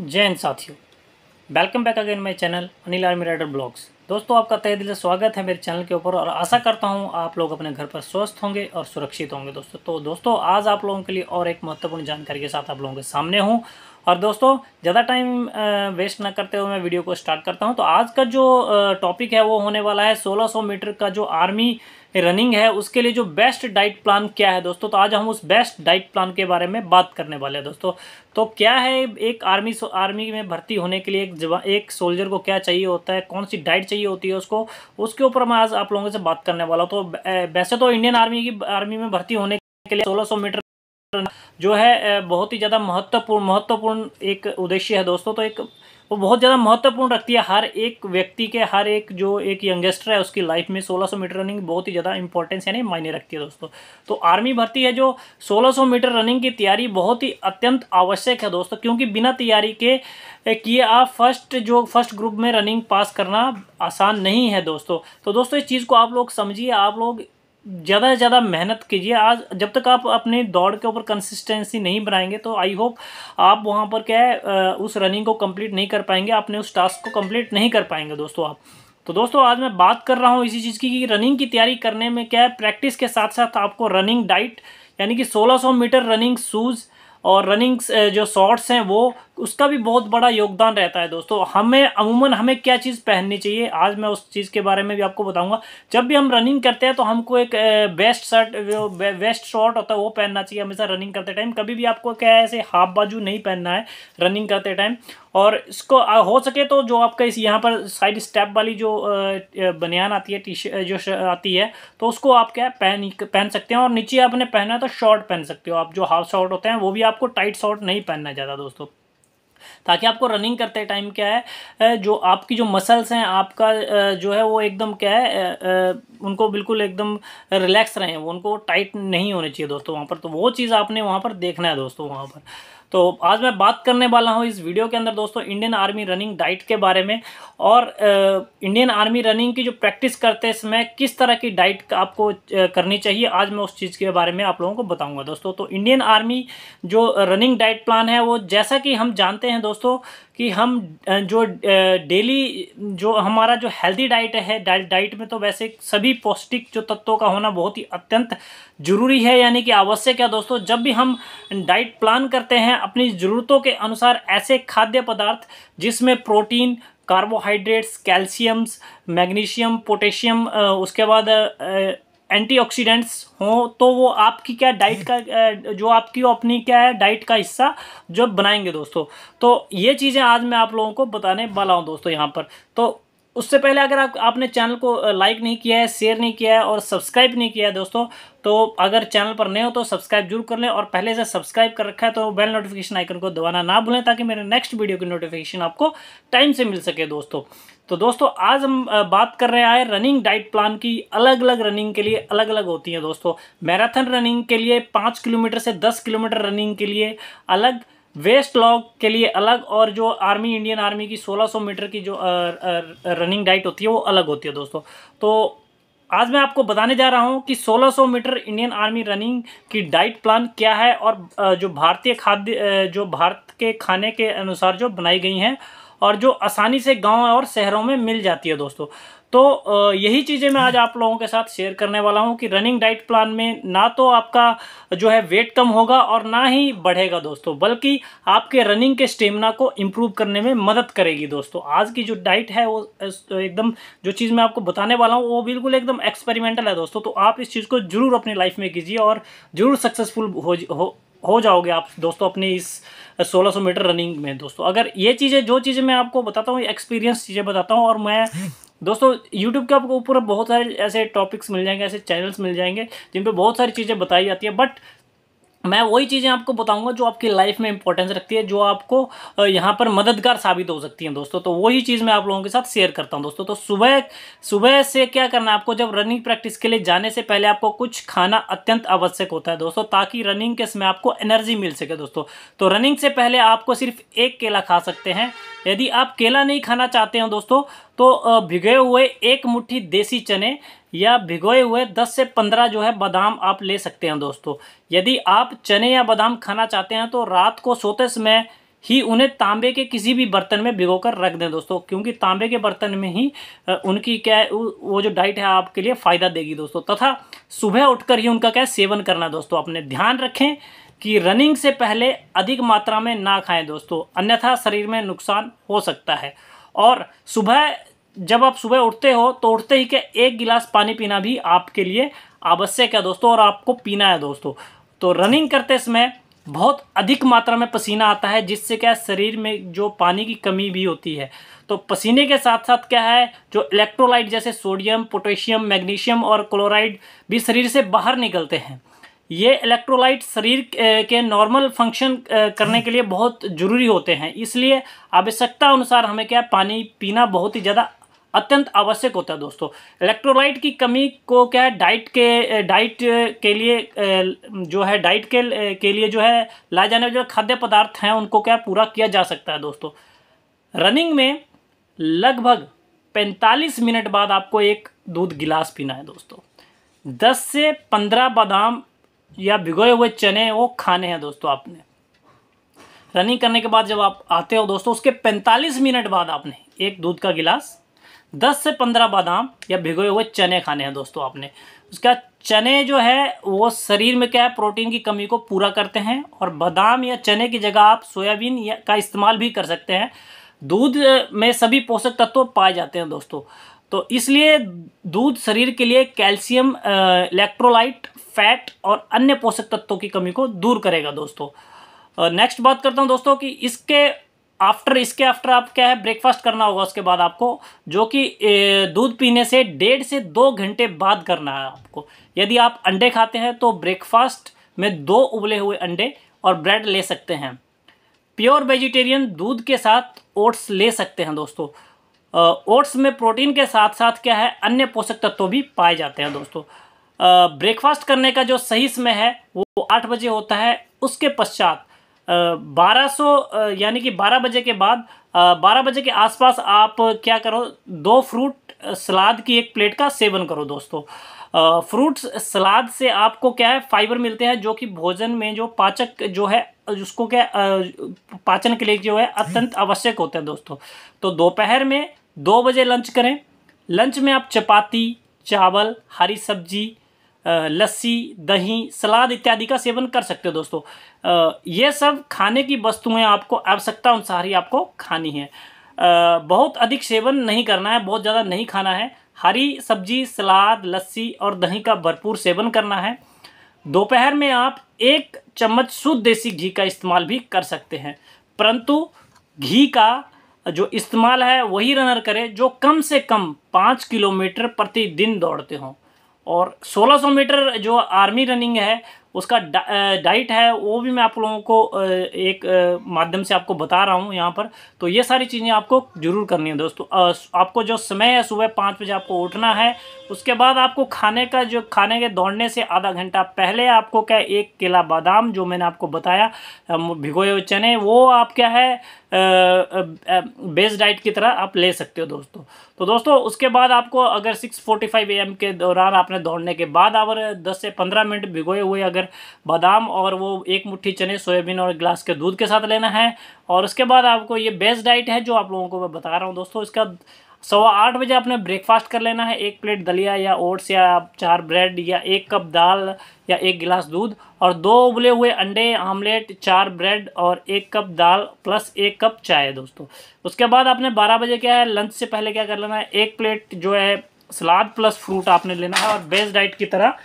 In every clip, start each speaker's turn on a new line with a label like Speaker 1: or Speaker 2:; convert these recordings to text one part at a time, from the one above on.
Speaker 1: जय हिंद साथियों welcome back again my channel Anil army rider blogs दोस्तों आपका तय दिल से स्वागत है मेरे चैनल के ऊपर और आशा करता हूँ आप लोग अपने घर पर स्वस्थ होंगे और सुरक्षित होंगे दोस्तों तो दोस्तों आज आप लोगों के लिए और एक महत्वपूर्ण जानकारी के साथ आप लोगों के सामने हूँ और दोस्तों ज़्यादा टाइम वेस्ट ना करते हुए मैं वीडियो को स्टार्ट करता हूँ तो आज का जो टॉपिक है वो होने वाला है सोलह मीटर का जो आर्मी रनिंग है उसके लिए जो बेस्ट डाइट प्लान क्या है दोस्तों तो आज हम उस बेस्ट डाइट प्लान के बारे में बात करने वाले हैं दोस्तों तो क्या है एक आर्मी आर्मी में भर्ती होने के लिए एक एक सोल्जर को क्या चाहिए होता है कौन सी डाइट चाहिए होती है उसको उसके ऊपर मैं आज आप लोगों से बात करने वाला हूँ तो वैसे तो इंडियन आर्मी की आर्मी में भर्ती होने के लिए सोलह मीटर जो है बहुत ही ज़्यादा महत्वपूर्ण महत्वपूर्ण एक उद्देश्य है दोस्तों तो एक वो बहुत ज़्यादा महत्वपूर्ण रखती है हर एक व्यक्ति के हर एक जो एक यंगेस्टर है उसकी लाइफ में 1600 मीटर रनिंग बहुत ही ज़्यादा इंपॉर्टेंस यानी मायने रखती है दोस्तों तो आर्मी भर्ती है जो 1600 मीटर रनिंग की तैयारी बहुत ही अत्यंत आवश्यक है दोस्तों क्योंकि बिना तैयारी के किए आप फर्स्ट जो फर्स्ट ग्रुप में रनिंग पास करना आसान नहीं है दोस्तों तो दोस्तों इस चीज़ को आप लोग समझिए आप लोग ज़्यादा से ज़्यादा मेहनत कीजिए आज जब तक आप अपने दौड़ के ऊपर कंसिस्टेंसी नहीं बनाएंगे तो आई होप आप वहाँ पर क्या है उस रनिंग को कंप्लीट नहीं कर पाएंगे अपने उस टास्क को कंप्लीट नहीं कर पाएंगे दोस्तों आप तो दोस्तों आज मैं बात कर रहा हूँ इसी चीज़ की कि रनिंग की तैयारी करने में क्या है प्रैक्टिस के साथ साथ आपको रनिंग डाइट यानी कि सोलह मीटर रनिंग शूज़ और रनिंग जो शॉर्ट्स हैं वो उसका भी बहुत बड़ा योगदान रहता है दोस्तों हमें अमूमन हमें क्या चीज़ पहननी चाहिए आज मैं उस चीज़ के बारे में भी आपको बताऊंगा जब भी हम रनिंग करते हैं तो हमको एक बेस्ट शर्ट वेस्ट शॉर्ट होता है वो पहनना चाहिए हमेशा रनिंग करते टाइम कभी भी आपको क्या है ऐसे हाफ बाजू नहीं पहनना है रनिंग करते टाइम और इसको हो सके तो जो आपका इस यहाँ पर साइड स्टेप वाली जो बनियान आती है टी जो आती है तो उसको आप क्या पहन पहन सकते हैं और नीचे आपने पहना है तो शॉर्ट पहन सकते हो आप जो हाफ शॉर्ट होते हैं वो भी आपको टाइट शॉर्ट नहीं पहनना ज़्यादा दोस्तों ताकि आपको रनिंग करते टाइम क्या है जो आपकी जो मसल्स हैं आपका जो है वो एकदम क्या है उनको बिल्कुल एकदम रिलैक्स रहें उनको टाइट नहीं होने चाहिए दोस्तों वहाँ पर तो वो चीज़ आपने वहाँ पर देखना है दोस्तों वहाँ पर तो आज मैं बात करने वाला हूँ इस वीडियो के अंदर दोस्तों इंडियन आर्मी रनिंग डाइट के बारे में और इंडियन आर्मी रनिंग की जो प्रैक्टिस करते समय किस तरह की डाइट आपको करनी चाहिए आज मैं उस चीज़ के बारे में आप लोगों को बताऊँगा दोस्तों तो इंडियन आर्मी जो रनिंग डाइट प्लान है वो जैसा कि हम जानते हैं दोस्तों कि हम जो डेली जो हमारा जो हेल्दी डाइट है डाइट में तो वैसे सभी पौष्टिक जो तत्वों का होना बहुत ही अत्यंत ज़रूरी है यानी कि आवश्यक है दोस्तों जब भी हम डाइट प्लान करते हैं अपनी ज़रूरतों के अनुसार ऐसे खाद्य पदार्थ जिसमें protein carbohydrates calciums magnesium potassium उसके बाद एंटीऑक्सीडेंट्स हों तो वो आपकी क्या डाइट का जो आपकी अपनी क्या है डाइट का हिस्सा जो बनाएंगे दोस्तों तो ये चीज़ें आज मैं आप लोगों को बताने वाला हूँ दोस्तों यहाँ पर तो उससे पहले अगर आप आपने चैनल को लाइक नहीं किया है शेयर नहीं किया है और सब्सक्राइब नहीं किया है दोस्तों तो अगर चैनल पर नए हो तो सब्सक्राइब जरूर कर लें और पहले से सब्सक्राइब कर रखा है तो बेल नोटिफिकेशन आइकन को दबाना ना भूलें ताकि मेरे नेक्स्ट वीडियो की नोटिफिकेशन आपको टाइम से मिल सके दोस्तों तो दोस्तों आज हम बात कर रहे हैं रनिंग डाइट प्लान की अलग अलग रनिंग के लिए अलग अलग होती हैं दोस्तों मैराथन रनिंग के लिए पाँच किलोमीटर से दस किलोमीटर रनिंग के लिए अलग वेस्ट लॉग के लिए अलग और जो आर्मी इंडियन आर्मी की 1600 मीटर की जो रनिंग डाइट होती है वो अलग होती है दोस्तों तो आज मैं आपको बताने जा रहा हूं कि 1600 मीटर इंडियन आर्मी रनिंग की डाइट प्लान क्या है और जो भारतीय खाद्य जो भारत के खाने के अनुसार जो बनाई गई हैं और जो आसानी से गांव और शहरों में मिल जाती है दोस्तों तो यही चीज़ें मैं आज आप लोगों के साथ शेयर करने वाला हूँ कि रनिंग डाइट प्लान में ना तो आपका जो है वेट कम होगा और ना ही बढ़ेगा दोस्तों बल्कि आपके रनिंग के स्टेमिना को इम्प्रूव करने में मदद करेगी दोस्तों आज की जो डाइट है वो एकदम जो चीज़ मैं आपको बताने वाला हूँ वो बिल्कुल एकदम एक्सपेरिमेंटल है दोस्तों तो आप इस चीज़ को ज़रूर अपनी लाइफ में कीजिए और ज़रूर सक्सेसफुल हो, हो हो जाओगे आप दोस्तों अपनी इस 1600 मीटर रनिंग में दोस्तों अगर ये चीज़ें जो चीज़ें मैं आपको बताता हूँ एक्सपीरियंस चीज़ें बताता हूँ और मैं दोस्तों यूट्यूब के आपको ऊपर बहुत सारे ऐसे टॉपिक्स मिल जाएंगे ऐसे चैनल्स मिल जाएंगे जिन पर बहुत सारी चीज़ें बताई जाती है बट मैं वही चीज़ें आपको बताऊंगा जो आपकी लाइफ में इंपॉर्टेंस रखती है जो आपको यहाँ पर मददगार साबित हो सकती हैं दोस्तों तो वही चीज़ मैं आप लोगों के साथ शेयर करता हूँ दोस्तों तो सुबह सुबह से क्या करना है आपको जब रनिंग प्रैक्टिस के लिए जाने से पहले आपको कुछ खाना अत्यंत आवश्यक होता है दोस्तों ताकि रनिंग के समय आपको एनर्जी मिल सके दोस्तों तो रनिंग से पहले आपको सिर्फ एक केला खा सकते हैं यदि आप केला नहीं खाना चाहते हो दोस्तों तो भिगोए हुए एक मुट्ठी देसी चने या भिगोए हुए 10 से 15 जो है बादाम आप ले सकते हैं दोस्तों यदि आप चने या बादाम खाना चाहते हैं तो रात को सोते समय ही उन्हें तांबे के किसी भी बर्तन में भिगो कर रख दें दोस्तों क्योंकि तांबे के बर्तन में ही उनकी क्या वो जो डाइट है आपके लिए फ़ायदा देगी दोस्तों तथा सुबह उठकर ही उनका क्या सेवन करना दोस्तों अपने ध्यान रखें कि रनिंग से पहले अधिक मात्रा में ना खाएं दोस्तों अन्यथा शरीर में नुकसान हो सकता है और सुबह जब आप सुबह उठते हो तो उठते ही के एक गिलास पानी पीना भी आपके लिए आवश्यक है दोस्तों और आपको पीना है दोस्तों तो रनिंग करते समय बहुत अधिक मात्रा में पसीना आता है जिससे क्या शरीर में जो पानी की कमी भी होती है तो पसीने के साथ साथ क्या है जो इलेक्ट्रोलाइट जैसे सोडियम पोटेशियम मैग्नीशियम और क्लोराइड भी शरीर से बाहर निकलते हैं ये इलेक्ट्रोलाइट शरीर के नॉर्मल फंक्शन करने के लिए बहुत ज़रूरी होते हैं इसलिए आवश्यकता अनुसार हमें क्या पानी पीना बहुत ही ज़्यादा अत्यंत आवश्यक होता है दोस्तों इलेक्ट्रोलाइट की कमी को क्या है डाइट के डाइट के लिए जो है डाइट के के लिए जो है लाए जाने वाले जो खाद्य पदार्थ हैं उनको क्या पूरा किया जा सकता है दोस्तों रनिंग में लगभग 45 मिनट बाद आपको एक दूध गिलास पीना है दोस्तों 10 से 15 बादाम या भिगोए हुए चने वो खाने हैं दोस्तों आपने रनिंग करने के बाद जब आप आते हो दोस्तों उसके 45 मिनट बाद आपने एक दूध का गिलास 10 से 15 बादाम या भिगोए हुए चने खाने हैं दोस्तों आपने उसका चने जो है वो शरीर में क्या है प्रोटीन की कमी को पूरा करते हैं और बादाम या चने की जगह आप सोयाबीन या का इस्तेमाल भी कर सकते हैं दूध में सभी पोषक तत्व पाए जाते हैं दोस्तों तो इसलिए दूध शरीर के लिए कैल्शियम इलेक्ट्रोलाइट फैट और अन्य पोषक तत्वों की कमी को दूर करेगा दोस्तों नेक्स्ट बात करता हूँ दोस्तों कि इसके आफ्टर इसके आफ्टर आप क्या है ब्रेकफास्ट करना होगा उसके बाद आपको जो कि दूध पीने से डेढ़ से दो घंटे बाद करना है आपको यदि आप अंडे खाते हैं तो ब्रेकफास्ट में दो उबले हुए अंडे और ब्रेड ले सकते हैं प्योर वेजिटेरियन दूध के साथ ओट्स ले सकते हैं दोस्तों ओट्स में प्रोटीन के साथ साथ क्या है अन्य पोषक तत्व भी पाए जाते हैं दोस्तों ब्रेकफास्ट करने का जो सही समय है वो आठ बजे होता है उसके पश्चात बारह सौ यानी कि बारह बजे के बाद बारह बजे के आसपास आप क्या करो दो फ्रूट सलाद की एक प्लेट का सेवन करो दोस्तों फ्रूट्स सलाद से आपको क्या है फाइबर मिलते हैं जो कि भोजन में जो पाचक जो है उसको क्या पाचन के लिए जो है अत्यंत आवश्यक होता है दोस्तों तो दोपहर में दो बजे लंच करें लंच में आप चपाती चावल हरी सब्जी लस्सी दही सलाद इत्यादि का सेवन कर सकते हो दोस्तों ये सब खाने की वस्तुएं आपको आवश्यकता अनुसार ही आपको खानी है बहुत अधिक सेवन नहीं करना है बहुत ज़्यादा नहीं खाना है हरी सब्जी सलाद लस्सी और दही का भरपूर सेवन करना है दोपहर में आप एक चम्मच शुद्ध देसी घी का इस्तेमाल भी कर सकते हैं परंतु घी का जो इस्तेमाल है वही रनर करे जो कम से कम पाँच किलोमीटर प्रतिदिन दौड़ते हों और 1600 मीटर जो आर्मी रनिंग है उसका डाइट है वो भी मैं आप लोगों को एक माध्यम से आपको बता रहा हूँ यहाँ पर तो ये सारी चीज़ें आपको जरूर करनी है दोस्तों आपको जो समय है सुबह पाँच बजे आपको उठना है उसके बाद आपको खाने का जो खाने के दौड़ने से आधा घंटा पहले आपको क्या एक केला बादाम जो मैंने आपको बताया भिगोए हुए चने वो आप क्या है बेस डाइट की तरह आप ले सकते हो दोस्तों तो दोस्तों उसके बाद आपको अगर 6:45 फोर्टी एम के दौरान आपने दौड़ने के बाद अगर 10 से 15 मिनट भिगोए हुए अगर बादाम और वो एक मुट्ठी चने सोयाबीन और ग्लास के दूध के साथ लेना है और उसके बाद आपको ये बेस्ट डाइट है जो आप लोगों को मैं बता रहा हूँ दोस्तों इसका सवा आठ बजे आपने ब्रेकफास्ट कर लेना है एक प्लेट दलिया या ओट्स या चार ब्रेड या एक कप दाल या एक गिलास दूध और दो उबले हुए अंडे आमलेट चार ब्रेड और एक कप दाल प्लस एक कप चाय दोस्तों उसके बाद आपने बारह बजे क्या है लंच से पहले क्या कर लेना है एक प्लेट जो है सलाद प्लस फ्रूट आपने लेना है और बेस्ट डाइट की तरह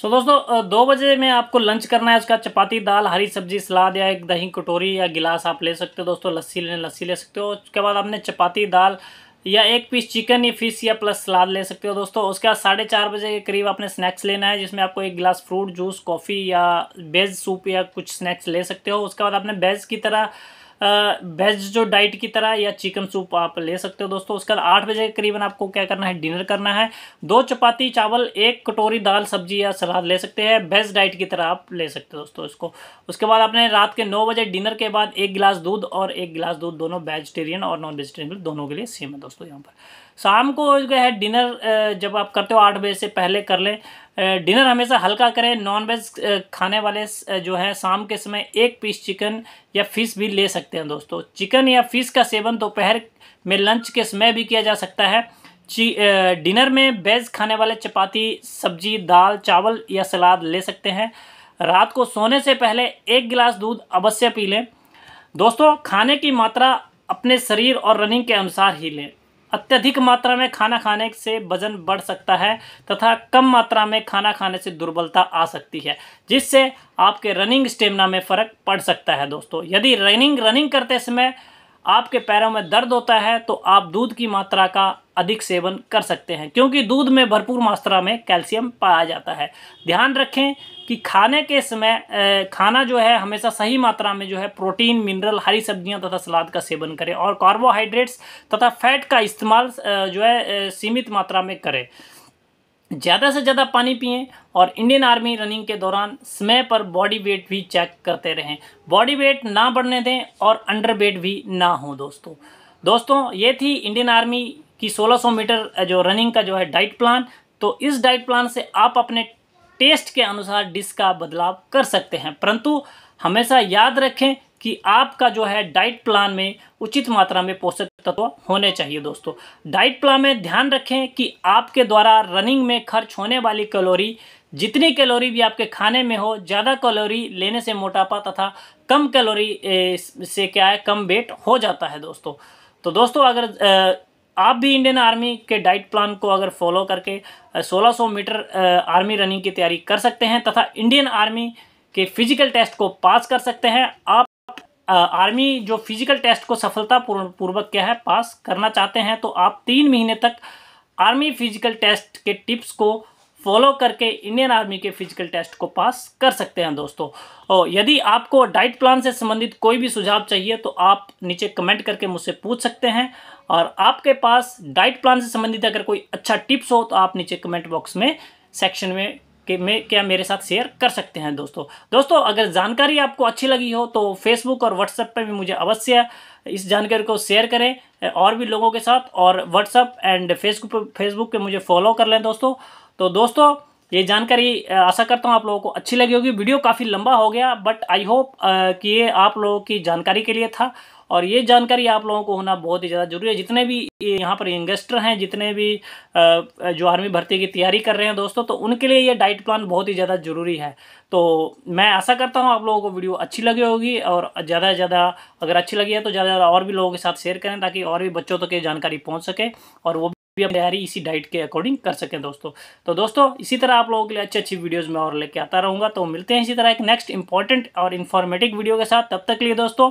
Speaker 1: सो so, दोस्तों दो बजे में आपको लंच करना है उसका चपाती दाल हरी सब्जी सलाद या एक दही कटोरी या गिलास आप ले सकते हो दोस्तों लस्सी लेने लस्सी ले सकते हो उसके बाद आपने चपाती दाल या एक पीस चिकन या फिश या प्लस सलाद ले सकते हो दोस्तों उसके बाद साढ़े चार बजे के करीब आपने स्नैक्स लेना है जिसमें आपको एक गिलास फ्रूट जूस कॉफ़ी या बेज सूप या कुछ स्नैक्स ले सकते हो उसके बाद आपने बेज की तरह वेज जो डाइट की तरह या चिकन सूप आप ले सकते हो दोस्तों उसके बाद आठ बजे के करीबन आपको क्या करना है डिनर करना है दो चपाती चावल एक कटोरी दाल सब्जी या सलाद ले सकते हैं वेज डाइट की तरह आप ले सकते हो दोस्तों इसको उसके बाद आपने रात के नौ बजे डिनर के बाद एक गिलास दूध और एक गिलास दूध दोनों वेजिटेरियन और नॉन वेजिटेरियन दोनों के लिए सेम है दोस्तों यहाँ पर शाम को जो है डिनर जब आप करते हो आठ बजे से पहले कर लें डिनर हमेशा हल्का करें नॉन वेज खाने वाले जो है शाम के समय एक पीस चिकन या फिश भी ले सकते हैं दोस्तों चिकन या फिश का सेवन दोपहर में लंच के समय भी किया जा सकता है डिनर में वेज खाने वाले चपाती सब्जी दाल चावल या सलाद ले सकते हैं रात को सोने से पहले एक गिलास दूध अवश्य पी लें दोस्तों खाने की मात्रा अपने शरीर और रनिंग के अनुसार ही लें अत्यधिक मात्रा में खाना खाने से वजन बढ़ सकता है तथा कम मात्रा में खाना खाने से दुर्बलता आ सकती है जिससे आपके रनिंग स्टेमिना में फ़र्क पड़ सकता है दोस्तों यदि रनिंग रनिंग करते समय आपके पैरों में दर्द होता है तो आप दूध की मात्रा का अधिक सेवन कर सकते हैं क्योंकि दूध में भरपूर मात्रा में कैल्शियम पाया जाता है ध्यान रखें कि खाने के समय खाना जो है हमेशा सही मात्रा में जो है प्रोटीन मिनरल हरी सब्जियां तथा सलाद का सेवन करें और कार्बोहाइड्रेट्स तथा फैट का इस्तेमाल जो है सीमित मात्रा में करें ज़्यादा से ज़्यादा पानी पिए और इंडियन आर्मी रनिंग के दौरान समय पर बॉडी वेट भी चेक करते रहें बॉडी वेट ना बढ़ने दें और अंडर वेट भी ना हो दोस्तों दोस्तों ये थी इंडियन आर्मी की 1600 मीटर जो रनिंग का जो है डाइट प्लान तो इस डाइट प्लान से आप अपने टेस्ट के अनुसार डिस्क का बदलाव कर सकते हैं परंतु हमेशा याद रखें कि आपका जो है डाइट प्लान में उचित मात्रा में पोषक तत्व होने चाहिए दोस्तों डाइट प्लान में ध्यान रखें कि आपके द्वारा रनिंग में खर्च होने वाली कैलोरी जितनी कैलोरी भी आपके खाने में हो ज़्यादा कैलोरी लेने से मोटापा तथा कम कैलोरी से क्या है कम वेट हो जाता है दोस्तों तो दोस्तों अगर आप भी इंडियन आर्मी के डाइट प्लान को अगर फॉलो करके 1600 मीटर आर्मी रनिंग की तैयारी कर सकते हैं तथा इंडियन आर्मी के फिजिकल टेस्ट को पास कर सकते हैं आप आर्मी जो फिजिकल टेस्ट को सफलतापूर्ण पूर्वक क्या है पास करना चाहते हैं तो आप तीन महीने तक आर्मी फिजिकल टेस्ट के टिप्स को फॉलो करके इंडियन आर्मी के फिजिकल टेस्ट को पास कर सकते हैं दोस्तों और यदि आपको डाइट प्लान से संबंधित कोई भी सुझाव चाहिए तो आप नीचे कमेंट करके मुझसे पूछ सकते हैं और आपके पास डाइट प्लान से संबंधित अगर कोई अच्छा टिप्स हो तो आप नीचे कमेंट बॉक्स में सेक्शन में कि मैं क्या मेरे साथ शेयर कर सकते हैं दोस्तों दोस्तों अगर जानकारी आपको अच्छी लगी हो तो फेसबुक और व्हाट्सएप पर भी मुझे अवश्य इस जानकारी को शेयर करें और भी लोगों के साथ और व्हाट्सएप एंड फेसबुक फेसबुक पर मुझे फॉलो कर लें दोस्तों तो दोस्तों ये जानकारी आशा करता हूँ आप लोगों को अच्छी लगी होगी वीडियो काफ़ी लंबा हो गया बट आई होप कि ये आप लोगों की जानकारी के लिए था और ये जानकारी आप लोगों को होना बहुत ही ज़्यादा ज़रूरी है जितने भी यहाँ पर यंगस्टर हैं जितने भी जो आर्मी भर्ती की तैयारी कर रहे हैं दोस्तों तो उनके लिए ये डाइट प्लान बहुत ही ज़्यादा ज़रूरी है तो मैं आशा करता हूँ आप लोगों को वीडियो अच्छी लगी होगी और ज़्यादा से ज़्यादा अगर अच्छी लगी है तो ज़्यादा और भी लोगों के साथ शेयर करें ताकि और भी बच्चों तक ये जानकारी पहुँच सके और वो भी तैयारी इसी डाइट के अकॉर्डिंग कर सकें दोस्तों तो दोस्तों इसी तरह आप लोगों के लिए अच्छी अच्छी वीडियोज़ में और लेके आता रहूँगा तो मिलते हैं इसी तरह एक नेक्स्ट इंपॉर्टेंट और इन्फॉर्मेटिव वीडियो के साथ तब तक लिए दोस्तों